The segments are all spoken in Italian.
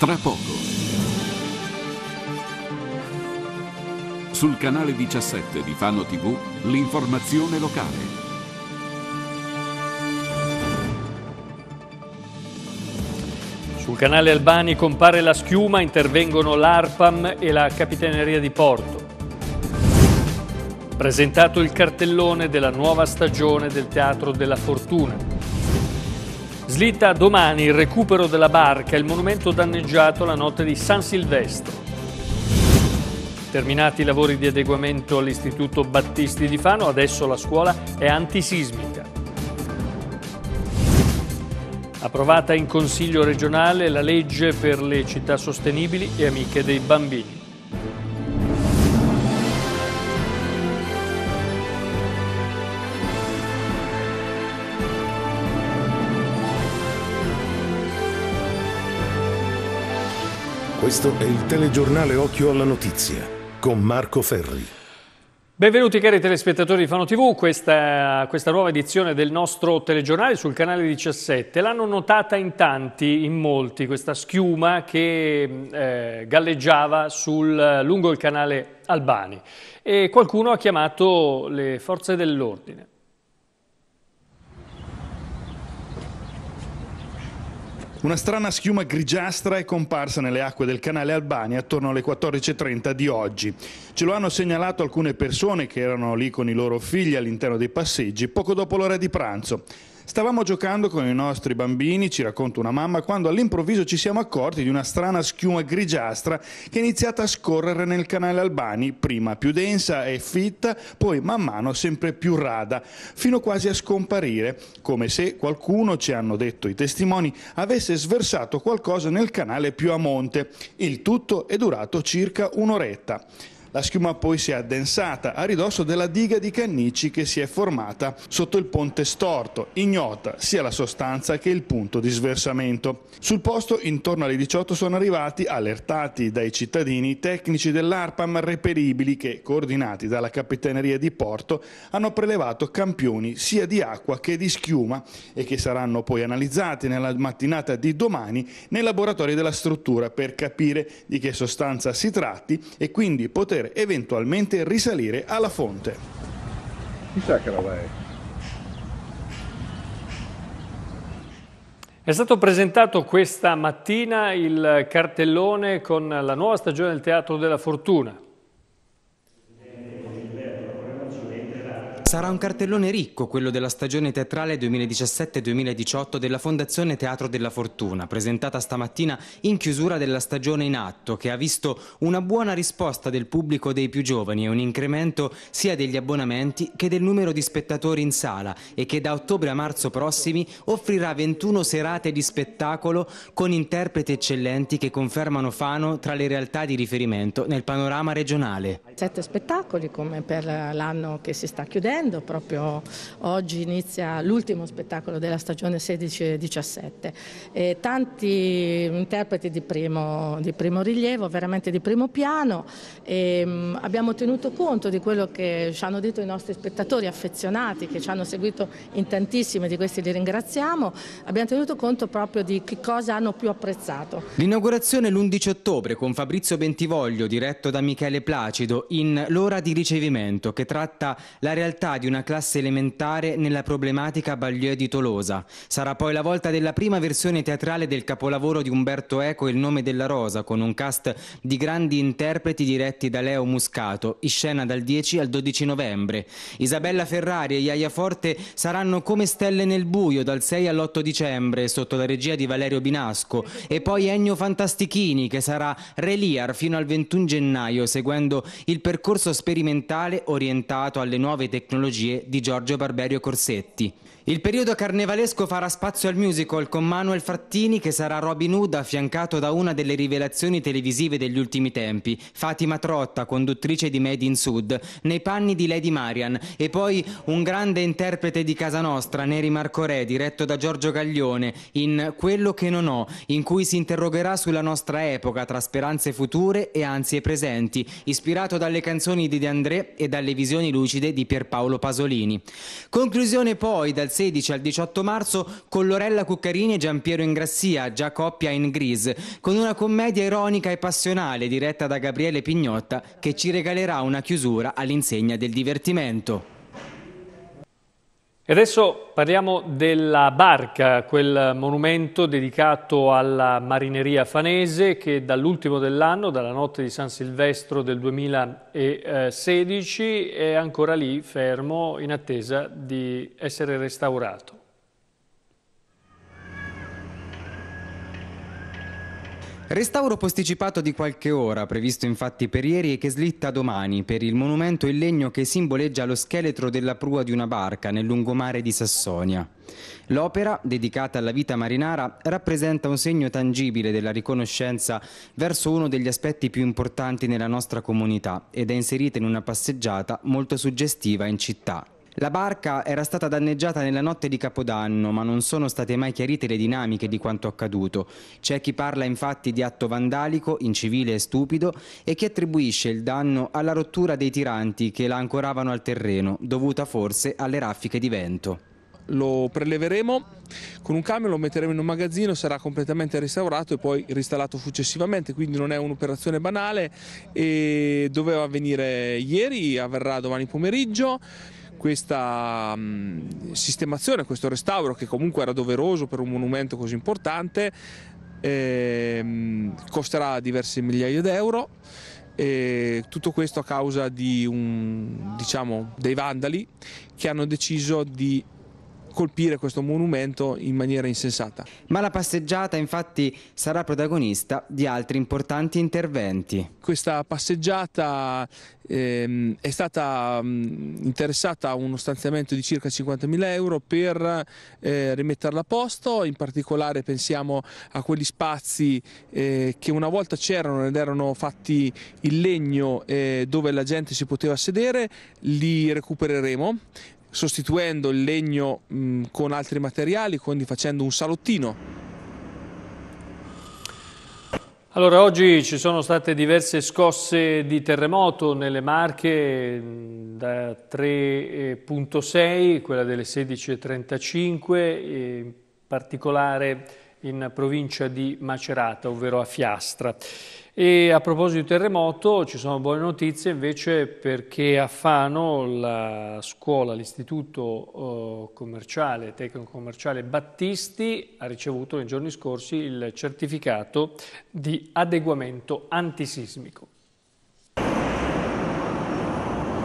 tra poco. Sul canale 17 di Fano TV, l'informazione locale. Sul canale Albani compare la schiuma, intervengono l'ARPAM e la Capitaneria di Porto. Presentato il cartellone della nuova stagione del Teatro della Fortuna. Slitta domani il recupero della barca, e il monumento danneggiato la notte di San Silvestro. Terminati i lavori di adeguamento all'Istituto Battisti di Fano, adesso la scuola è antisismica. Approvata in Consiglio regionale la legge per le città sostenibili e amiche dei bambini. Questo è il telegiornale Occhio alla Notizia con Marco Ferri. Benvenuti cari telespettatori di Fano TV, questa, questa nuova edizione del nostro telegiornale sul canale 17. L'hanno notata in tanti, in molti, questa schiuma che eh, galleggiava sul, lungo il canale Albani e qualcuno ha chiamato le forze dell'ordine. Una strana schiuma grigiastra è comparsa nelle acque del canale Albania attorno alle 14.30 di oggi. Ce lo hanno segnalato alcune persone che erano lì con i loro figli all'interno dei passeggi poco dopo l'ora di pranzo. Stavamo giocando con i nostri bambini, ci racconta una mamma, quando all'improvviso ci siamo accorti di una strana schiuma grigiastra che è iniziata a scorrere nel canale Albani, prima più densa e fitta, poi man mano sempre più rada, fino quasi a scomparire, come se qualcuno, ci hanno detto i testimoni, avesse sversato qualcosa nel canale più a monte. Il tutto è durato circa un'oretta. La schiuma poi si è addensata a ridosso della diga di Cannici che si è formata sotto il ponte storto, ignota sia la sostanza che il punto di sversamento. Sul posto intorno alle 18 sono arrivati, allertati dai cittadini, tecnici dell'ARPAM reperibili che, coordinati dalla Capitaneria di Porto, hanno prelevato campioni sia di acqua che di schiuma e che saranno poi analizzati nella mattinata di domani nei laboratori della struttura per capire di che sostanza si tratti e quindi poter poter eventualmente risalire alla fonte. Chissà che roba è. È stato presentato questa mattina il cartellone con la nuova stagione del Teatro della Fortuna. Sarà un cartellone ricco quello della stagione teatrale 2017-2018 della Fondazione Teatro della Fortuna, presentata stamattina in chiusura della stagione in atto, che ha visto una buona risposta del pubblico dei più giovani e un incremento sia degli abbonamenti che del numero di spettatori in sala e che da ottobre a marzo prossimi offrirà 21 serate di spettacolo con interpreti eccellenti che confermano Fano tra le realtà di riferimento nel panorama regionale. Sette spettacoli come per l'anno che si sta chiudendo facendo, proprio oggi inizia l'ultimo spettacolo della stagione 16-17. tanti interpreti di primo, di primo, rilievo, veramente di primo piano, e, mm, abbiamo tenuto conto di quello che ci hanno detto i nostri spettatori affezionati che ci hanno seguito in tantissimi, di questi li ringraziamo, abbiamo tenuto conto proprio di che cosa hanno più apprezzato. L'inaugurazione l'11 ottobre con Fabrizio Bentivoglio, diretto da Michele Placido, in L'ora di ricevimento, che tratta la realtà l'attività di una classe elementare nella problematica Baglieu di Tolosa. Sarà poi la volta della prima versione teatrale del capolavoro di Umberto Eco Il nome della rosa, con un cast di grandi interpreti diretti da Leo Muscato, in scena dal 10 al 12 novembre. Isabella Ferrari e Iaia Forte saranno come stelle nel buio dal 6 all'8 dicembre, sotto la regia di Valerio Binasco, e poi Ennio Fantastichini, che sarà Reliar fino al 21 gennaio, seguendo il percorso sperimentale orientato alle nuove tecnologie tecnologie di Giorgio Barberio Corsetti. Il periodo carnevalesco farà spazio al musical con Manuel Frattini che sarà Robin Hood affiancato da una delle rivelazioni televisive degli ultimi tempi, Fatima Trotta, conduttrice di Made in Sud, nei panni di Lady Marian e poi un grande interprete di casa nostra, Neri Marcorè, diretto da Giorgio Gaglione, in Quello che non ho, in cui si interrogerà sulla nostra epoca tra speranze future e ansie presenti, ispirato dalle canzoni di De André e dalle visioni lucide di Pierpaolo Pasolini. Conclusione poi dal 16 al 18 marzo con Lorella Cuccarini e Giampiero Ingrassia, già coppia in Gris, con una commedia ironica e passionale diretta da Gabriele Pignotta che ci regalerà una chiusura all'insegna del divertimento. E adesso parliamo della barca, quel monumento dedicato alla marineria fanese che dall'ultimo dell'anno, dalla notte di San Silvestro del 2016, è ancora lì fermo in attesa di essere restaurato. Restauro posticipato di qualche ora, previsto infatti per ieri e che slitta domani per il monumento in legno che simboleggia lo scheletro della prua di una barca nel lungomare di Sassonia. L'opera, dedicata alla vita marinara, rappresenta un segno tangibile della riconoscenza verso uno degli aspetti più importanti nella nostra comunità ed è inserita in una passeggiata molto suggestiva in città. La barca era stata danneggiata nella notte di Capodanno, ma non sono state mai chiarite le dinamiche di quanto accaduto. C'è chi parla infatti di atto vandalico, incivile e stupido, e chi attribuisce il danno alla rottura dei tiranti che la ancoravano al terreno, dovuta forse alle raffiche di vento lo preleveremo con un camion, lo metteremo in un magazzino, sarà completamente restaurato e poi ristallato successivamente, quindi non è un'operazione banale e doveva avvenire ieri, avverrà domani pomeriggio questa mm, sistemazione, questo restauro che comunque era doveroso per un monumento così importante, ehm, costerà diverse migliaia d'euro. E tutto questo a causa di un, diciamo, dei vandali che hanno deciso di colpire questo monumento in maniera insensata. Ma la passeggiata infatti sarà protagonista di altri importanti interventi. Questa passeggiata ehm, è stata mh, mm, interessata a uno stanziamento di circa 50.000 euro per eh, rimetterla a posto, in particolare pensiamo a quegli spazi eh, che una volta c'erano ed erano fatti in legno eh, dove la gente si poteva sedere, li recupereremo sostituendo il legno con altri materiali, quindi facendo un salottino. Allora, oggi ci sono state diverse scosse di terremoto nelle Marche, da 3.6, quella delle 16.35, in particolare in provincia di Macerata, ovvero a Fiastra. E a proposito di terremoto ci sono buone notizie invece perché a Fano la scuola, l'istituto eh, commerciale, tecnico commerciale Battisti ha ricevuto nei giorni scorsi il certificato di adeguamento antisismico.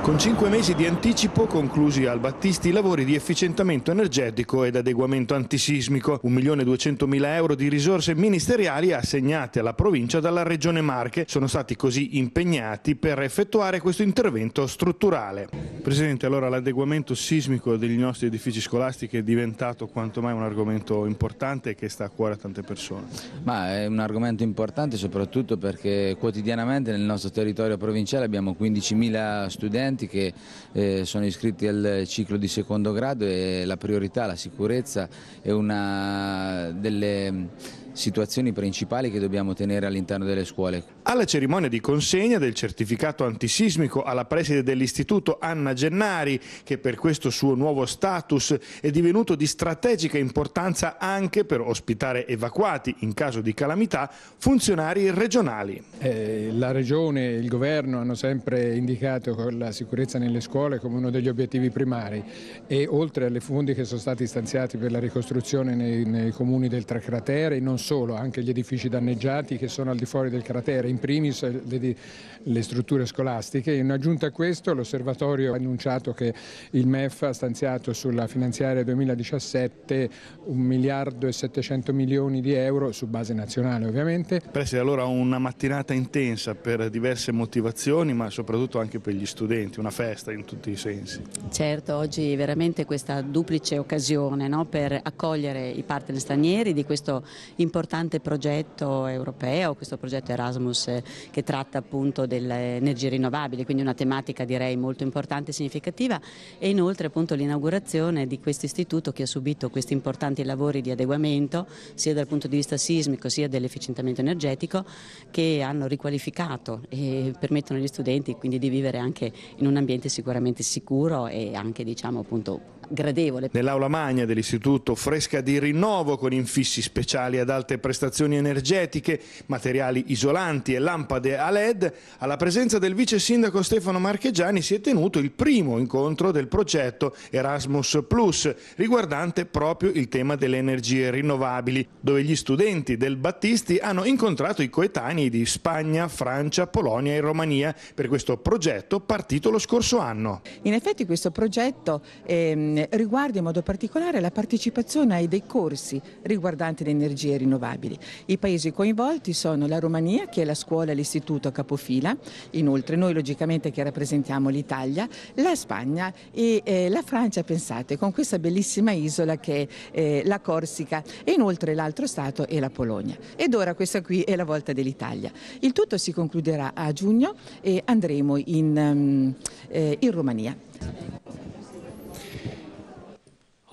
Con cinque mesi di anticipo conclusi al Battisti i lavori di efficientamento energetico ed adeguamento antisismico, 1.200.000 euro di risorse ministeriali assegnate alla provincia dalla Regione Marche sono stati così impegnati per effettuare questo intervento strutturale. Presidente, allora l'adeguamento sismico degli nostri edifici scolastici è diventato quanto mai un argomento importante che sta a cuore a tante persone. Ma è un argomento importante soprattutto perché quotidianamente nel nostro territorio provinciale abbiamo 15.000 studenti studenti che eh, sono iscritti al ciclo di secondo grado e la priorità, la sicurezza è una delle situazioni principali che dobbiamo tenere all'interno delle scuole. Alla cerimonia di consegna del certificato antisismico alla preside dell'istituto Anna Gennari, che per questo suo nuovo status è divenuto di strategica importanza anche per ospitare evacuati in caso di calamità funzionari regionali. Eh, la regione e il governo hanno sempre indicato la sicurezza nelle scuole come uno degli obiettivi primari e oltre alle fondi che sono stati stanziati per la ricostruzione nei, nei comuni del Tracratere, non solo, anche gli edifici danneggiati che sono al di fuori del cratere, in primis le, le strutture scolastiche. In aggiunta a questo l'osservatorio ha annunciato che il MEF ha stanziato sulla finanziaria 2017 un miliardo e 700 milioni di euro su base nazionale ovviamente. Presti allora una mattinata intensa per diverse motivazioni ma soprattutto anche per gli studenti, una festa in tutti i sensi. Certo, oggi veramente questa duplice occasione no, per accogliere i partner stranieri di questo importante importante progetto europeo, questo progetto Erasmus che tratta appunto delle energie rinnovabili, quindi una tematica direi molto importante e significativa e inoltre appunto l'inaugurazione di questo istituto che ha subito questi importanti lavori di adeguamento sia dal punto di vista sismico sia dell'efficientamento energetico che hanno riqualificato e permettono agli studenti quindi di vivere anche in un ambiente sicuramente sicuro e anche diciamo appunto gradevole. Nell'aula magna dell'istituto fresca di rinnovo con infissi speciali ad alte prestazioni energetiche, materiali isolanti e lampade a led, alla presenza del vice sindaco Stefano Marchegiani si è tenuto il primo incontro del progetto Erasmus Plus riguardante proprio il tema delle energie rinnovabili, dove gli studenti del Battisti hanno incontrato i coetanei di Spagna, Francia, Polonia e Romania per questo progetto partito lo scorso anno. In effetti questo progetto ehm, ehm, riguarda in modo particolare la partecipazione ai dei corsi riguardanti le energie rinnovabili. I paesi coinvolti sono la Romania, che è la scuola e l'istituto capofila, inoltre noi logicamente che rappresentiamo l'Italia, la Spagna e eh, la Francia, pensate, con questa bellissima isola che è eh, la Corsica e inoltre l'altro stato è la Polonia. Ed ora questa qui è la volta dell'Italia. Il tutto si concluderà a giugno e andremo in, um, eh, in Romania.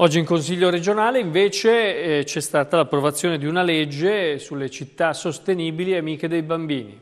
Oggi in Consiglio regionale invece eh, c'è stata l'approvazione di una legge sulle città sostenibili e amiche dei bambini.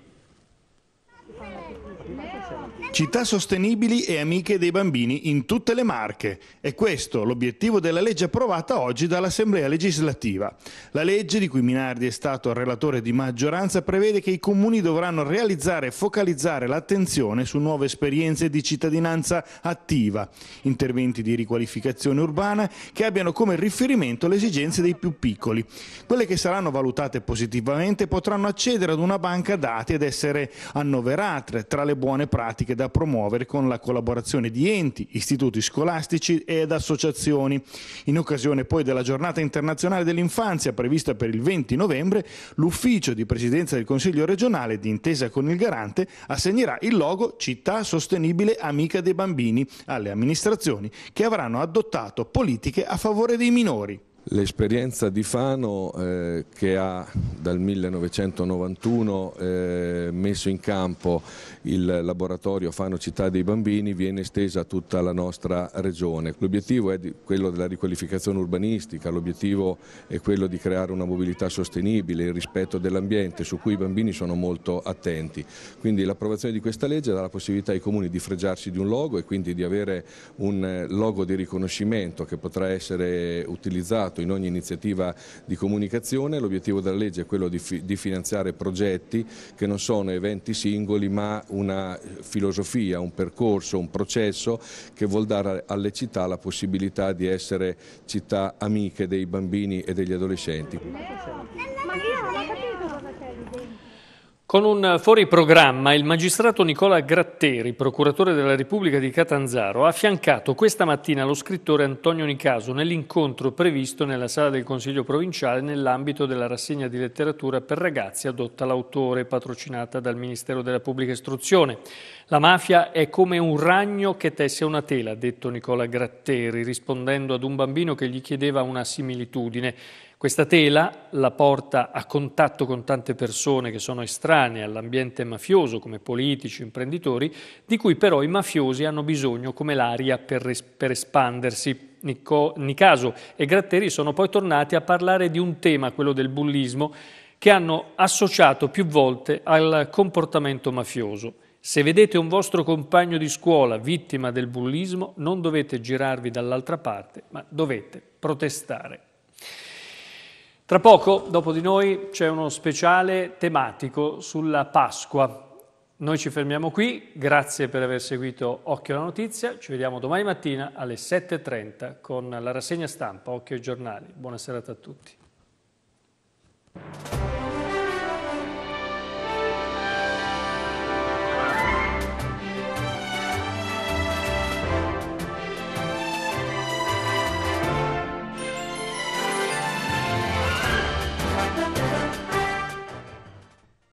Città sostenibili e amiche dei bambini in tutte le Marche. È questo l'obiettivo della legge approvata oggi dall'Assemblea legislativa. La legge, di cui Minardi è stato relatore di maggioranza, prevede che i comuni dovranno realizzare e focalizzare l'attenzione su nuove esperienze di cittadinanza attiva, interventi di riqualificazione urbana che abbiano come riferimento le esigenze dei più piccoli. Quelle che saranno valutate positivamente potranno accedere ad una banca dati ed essere annoverate tra le buone pratiche da promuovere con la collaborazione di enti, istituti scolastici ed associazioni. In occasione poi della giornata internazionale dell'infanzia prevista per il 20 novembre, l'ufficio di presidenza del Consiglio regionale, d'intesa con il garante, assegnerà il logo Città Sostenibile Amica dei Bambini alle amministrazioni che avranno adottato politiche a favore dei minori. L'esperienza di Fano eh, che ha dal 1991 eh, messo in campo il laboratorio Fano Città dei Bambini viene estesa a tutta la nostra regione. L'obiettivo è quello della riqualificazione urbanistica, l'obiettivo è quello di creare una mobilità sostenibile, il rispetto dell'ambiente su cui i bambini sono molto attenti. Quindi l'approvazione di questa legge dà la possibilità ai comuni di fregiarsi di un logo e quindi di avere un eh, logo di riconoscimento che potrà essere utilizzato impegnato in ogni iniziativa di comunicazione, l'obiettivo della legge è quello di, fi di finanziare progetti che non sono eventi singoli ma una filosofia, un percorso, un processo che vuol dare alle città la possibilità di essere città amiche dei bambini e degli adolescenti. Con un fuori programma, il magistrato Nicola Gratteri, procuratore della Repubblica di Catanzaro, ha affiancato questa mattina lo scrittore Antonio Nicaso nell'incontro previsto nella sala del Consiglio provinciale nell'ambito della rassegna di letteratura per ragazzi adotta l'autore, patrocinata dal Ministero della Pubblica Istruzione. La mafia è come un ragno che tesse una tela, ha detto Nicola Gratteri, rispondendo ad un bambino che gli chiedeva una similitudine. Questa tela la porta a contatto con tante persone che sono estranee all'ambiente mafioso, come politici, imprenditori, di cui però i mafiosi hanno bisogno come l'aria per, es- per espandersi. Nico- Nicaso e Gratteri sono poi tornati a parlare di un tema, quello del bullismo, che hanno associato più volte al comportamento mafioso. Se vedete un vostro compagno di scuola vittima del bullismo, non dovete girarvi dall'altra parte, ma dovete protestare. Tra poco, dopo di noi, c'è uno speciale tematico sulla Pasqua. Noi ci fermiamo qui, grazie per aver seguito Occhio alla Notizia, ci vediamo domani mattina alle 7.30 con la rassegna stampa Occhio ai giornali. Buona serata a tutti.